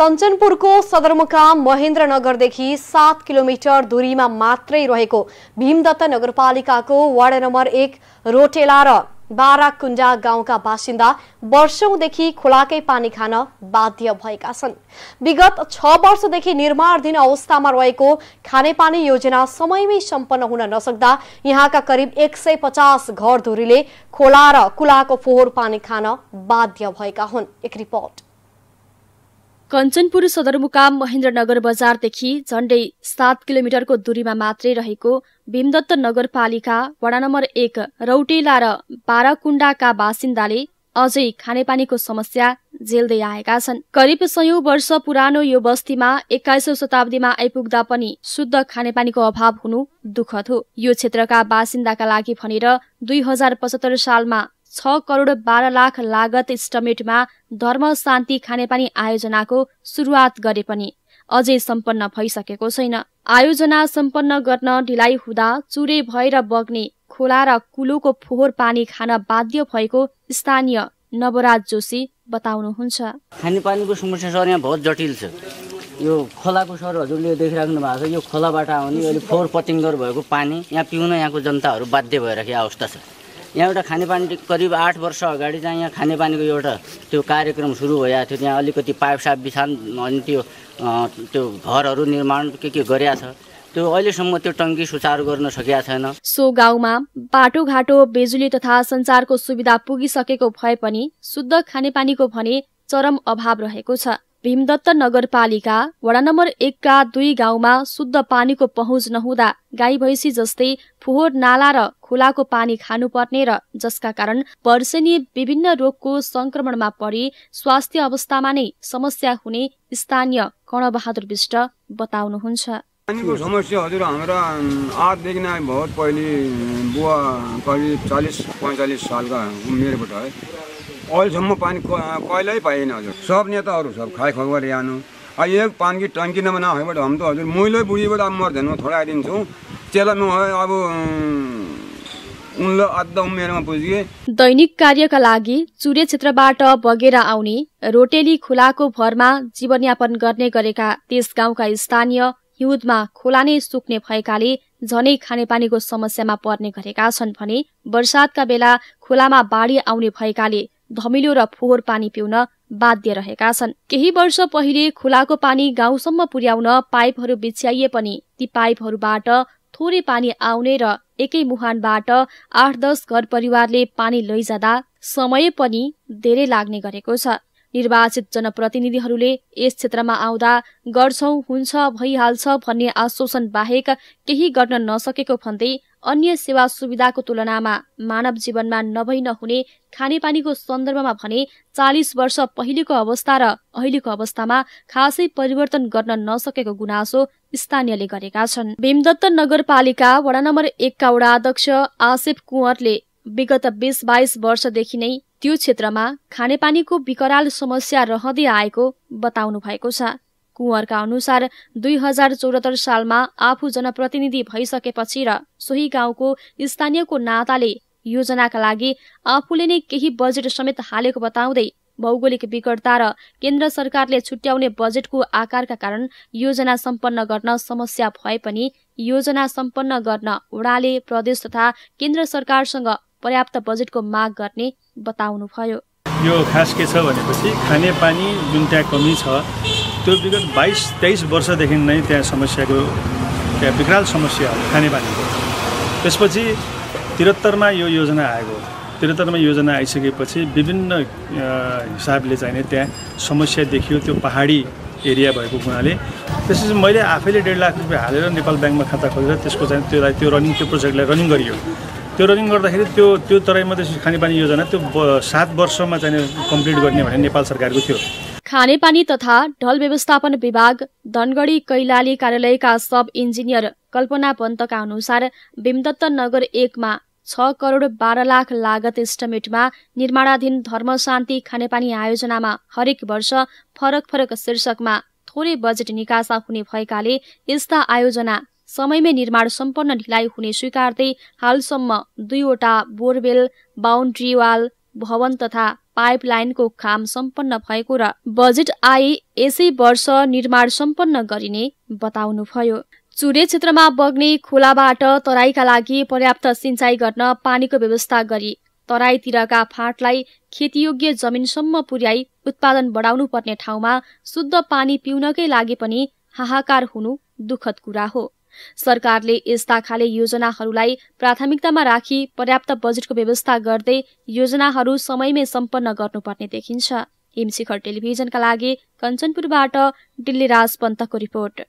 कञ्चनपुरको सदरमुकाम महेन्द्रनगरदेखि सात किलोमिटर दूरीमा मात्रै रहेको भीमदत्त नगरपालिकाको वार्ड नम्बर एक रोटेला र बाराकुण्डा गाउँका बासिन्दा वर्षौंदेखि खोलाकै पानी खान बाध्य भएका छन् विगत छ वर्षदेखि निर्माणधीन अवस्थामा रहेको खानेपानी योजना समयमै सम्पन्न हुन नसक्दा यहाँका करिब एक सय पचास घरधुरीले खोला र कुलाको फोहोर पानी खान बाध्य भएका हुन् एक रिपोर्ट कञ्चनपुर सदरमुकाम महेन्द्रनगर बजारदेखि झण्डै सात किलोमिटरको दूरीमा मात्रै रहेको भीमदत्त नगरपालिका वडा नम्बर एक रौटेला र बाराकुण्डाका बासिन्दाले अझै खानेपानीको समस्या झेल्दै आएका छन् करिब सयौं वर्ष पुरानो यो बस्तीमा एक्काइसौं शताब्दीमा आइपुग्दा पनि शुद्ध खानेपानीको अभाव हुनु दुःखद हो यो क्षेत्रका बासिन्दाका लागि भनेर दुई हजार पचहत्तर सालमा छ करोड बाह्र लाख लागत इस्टमेटमा धर्म शान्ति खानेपानी आयोजनाको सुरुवात गरे पनि अझै सम्पन्न भइसकेको छैन आयोजना सम्पन्न गर्न ढिलाइ हुँदा चुरे भएर बग्ने खोला र कुलोको फोहोर पानी खान बाध्य भएको स्थानीय नवराज जोशी बताउनुहुन्छ खानेपानीको समस्या सर यहाँ बहुत जटिल छ यो खोलाको सर हजुरले देखिराख्नु भएको छ यो खोलाबाट आउने अहिले फोहोर पतिङ्गर भएको पानी यहाँ पिउन यहाँको जनताहरू बाध्य भइराखेको अवस्था छ यहाँ एउटा खानेपानी करिब आठ वर्ष अगाडि चाहिँ यहाँ खानेपानीको एउटा त्यो कार्यक्रम सुरु भइरहेको थियो त्यहाँ अलिकति पाइपसाप बिछान अनि त्यो त्यो घरहरू निर्माण के के गरेका छ त्यो अहिलेसम्म त्यो टङ्की सुचार गर्न सकिएको छैन सो गाउँमा बाटोघाटो बिजुली तथा सञ्चारको सुविधा पुगिसकेको भए पनि शुद्ध खानेपानीको भने चरम अभाव रहेको छ भीमदत्त नगरपालिका वडा नम्बर एकका दुई गाउँमा शुद्ध पानीको पहुँच नहुँदा गाई भैँसी जस्तै फोहोर नाला र खोलाको पानी खानुपर्ने र जसका कारण वर्षेनी विभिन्न रोगको संक्रमणमा परि स्वास्थ्य अवस्थामा नै समस्या हुने स्थानीय कर्णबहादुर विष्ट बताउनुहुन्छ पानीको समस्या हजुर हाम्रा आठदेखि नै बहुत पहिले बुवा करिब चालिस पैँचालिस सालका उमेरबाट है अहिलेसम्म पानी कहिल्यै पाइएन हजुर सब नेताहरू सब खाइ खबर गरेर आनु एक पानीकी टङ्की नभए नभएबाट हम त हजुर मैले बुढीबाट अब मर्दैन थोडाइदिन्छु त्यसलाई म अब दैनिक कार्यका लागि चुरे क्षेत्रबाट बगेर आउने रोटेली खोलाको भरमा जीवनयापन गर्ने गरेका त्यस गाउँका स्थानीय हिउँदमा खोला नै सुक्ने भएकाले झनै खानेपानीको समस्यामा पर्ने गरेका छन् भने वर्षातका बेला खोलामा बाढी आउने भएकाले धमिलो र फोहोर पानी पिउन बाध्य रहेका छन् केही वर्ष पहिले खुलाको पानी गाउँसम्म पुर्याउन पाइपहरू बिछ्याइए पनि ती पाइपहरूबाट थोरै पानी आउने र एकै मुहानबाट आठ दस घर परिवारले पानी लैजाँदा समय पनि धेरै लाग्ने गरेको छ निर्वाचित जनप्रतिनिधिहरूले यस क्षेत्रमा आउँदा गर्छौं हुन्छ भइहाल्छ भन्ने आश्वासन बाहेक केही गर्न नसकेको भन्दै अन्य सेवा सुविधाको तुलनामा मानव जीवनमा नभई नहुने खानेपानीको सन्दर्भमा भने चालिस वर्ष पहिलेको अवस्था र अहिलेको अवस्थामा खासै परिवर्तन गर्न नसकेको गुनासो स्थानीयले गरेका छन् भीमदत्त नगरपालिका वडा नम्बर एकका वडा अध्यक्ष आसिफ कुँवरले विगत बिस बाइस वर्षदेखि नै त्यो क्षेत्रमा खानेपानीको विकराल समस्या रहँदै आएको बताउनु भएको छ कुँवरका अनुसार दुई हजार चौरात्तर सालमा आफू जनप्रतिनिधि भइसकेपछि र सोही गाउँको स्थानीयको नाताले योजनाका लागि आफूले नै केही बजेट समेत हालेको बताउँदै भौगोलिक विकटता र केन्द्र सरकारले छुट्याउने बजेटको आकारका कारण योजना सम्पन्न गर्न समस्या भए पनि योजना सम्पन्न गर्न ओडाले प्रदेश तथा केन्द्र सरकारसँग पर्याप्त बजेटको माग गर्ने बताउनुभयो यो खास के छ भनेपछि खानेपानी जुन त्यहाँ कमी छ त्यो विगत बाइस तेइस वर्षदेखि नै त्यहाँ समस्याको त्यहाँ विकराल समस्या हो खानेपानीको त्यसपछि त्रिहत्तरमा यो योजना आएको त्रिहत्तरमा योजना आइसकेपछि विभिन्न हिसाबले चाहिने त्यहाँ समस्या देखियो त्यो पहाडी एरिया भएको हुनाले त्यसपछि मैले आफैले डेढ लाख रुपियाँ हालेर नेपाल ब्याङ्कमा खाता खोलेर त्यसको चाहिँ त्यसलाई त्यो रनिङ त्यो प्रोजेक्टलाई रनिङ गरियो त्यो रनिङ गर्दाखेरि त्यो त्यो तराई मधेसी खानेपानी योजना त्यो सात वर्षमा चाहिँ कम्प्लिट गर्ने भने नेपाल सरकारको थियो खानेपानी तथा ढल व्यवस्थापन विभाग धनगढी कैलाली कार्यालयका सब इन्जिनियर कल्पना पन्तका अनुसार भीमदत्त नगर एकमा छ करोड बाह्र लाख लागत इस्टमेटमा निर्माणाधीन धर्मशान्ति खानेपानी आयोजनामा हरेक वर्ष फरक फरक शीर्षकमा थोरै बजेट निकासा हुने भएकाले यस्ता आयोजना समयमै निर्माण सम्पन्न ढिलाइ हुने स्वीकार्दै हालसम्म दुईवटा बोरवेल बााउन्ड्री वाल भवन तथा पाइपलाइनको काम सम्पन्न भएको र बजेट आए यसै वर्ष निर्माण सम्पन्न गरिने बताउनुभयो चुरे क्षेत्रमा बग्ने खोलाबाट तराईका लागि पर्याप्त सिंचाइ गर्न पानीको व्यवस्था गरी तराईतिरका फाँटलाई खेतीयोग्य जमिनसम्म पुर्याई उत्पादन बढाउनु पर्ने ठाउँमा शुद्ध पानी पिउनकै लागि पनि हाहाकार हुनु दुःखद कुरा हो सरकारले यस्ता खाले योजनाहरूलाई प्राथमिकतामा राखी पर्याप्त बजेटको व्यवस्था गर्दै योजनाहरू समयमै सम्पन्न गर्नुपर्ने देखिन्छ हिमशिखर टेलिभिजनका लागि कञ्चनपुरबाट राज पन्तको रिपोर्ट